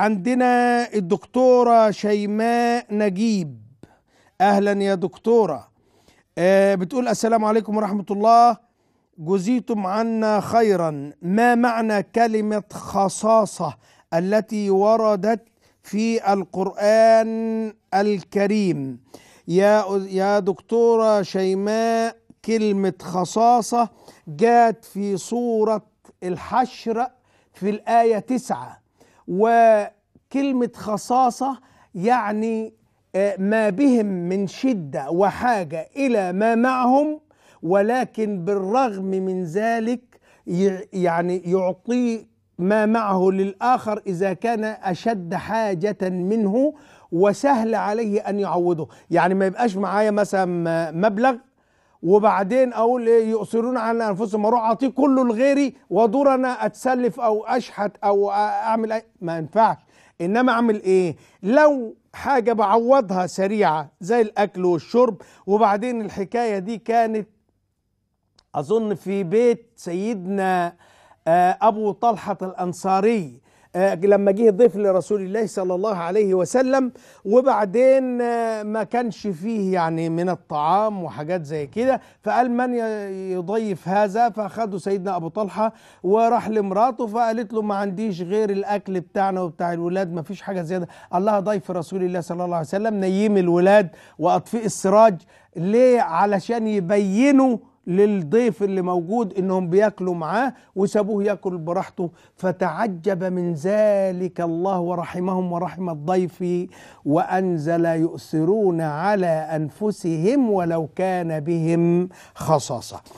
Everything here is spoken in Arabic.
عندنا الدكتورة شيماء نجيب أهلا يا دكتورة آه، بتقول السلام عليكم ورحمة الله جزيتم عنا خيرا ما معنى كلمة خصاصة التي وردت في القرآن الكريم يا يا دكتورة شيماء كلمة خصاصة جاءت في سورة الحشر في الآية تسعة وكلمة خصاصة يعني آه، ما بهم من شدة وحاجة إلى ما معهم ولكن بالرغم من ذلك يعني يعطي ما معه للآخر إذا كان أشد حاجة منه وسهل عليه أن يعوضه يعني ما يبقاش معايا مثلا مبلغ وبعدين اقول ايه يؤثرون على انفسهم اروح اعطيه كله لغيري وادور انا اتسلف او اشحت او اعمل أي ما ينفعش انما اعمل ايه لو حاجه بعوضها سريعه زي الاكل والشرب وبعدين الحكايه دي كانت اظن في بيت سيدنا آه، ابو طلحه الانصاري آه، لما جه ضيف لرسول الله صلى الله عليه وسلم وبعدين آه، ما كانش فيه يعني من الطعام وحاجات زي كده فقال من يضيف هذا فاخده سيدنا ابو طلحه وراح لمراته فقالت له ما عنديش غير الاكل بتاعنا وبتاع الولاد ما فيش حاجه زياده الله ضيف رسول الله صلى الله عليه وسلم نيم الولاد واطفئ السراج ليه علشان يبينوا للضيف اللي موجود انهم بياكلوا معاه وسابوه ياكل براحته فتعجب من ذلك الله ورحمهم ورحم الضيف وانزل يؤثرون على انفسهم ولو كان بهم خصاصه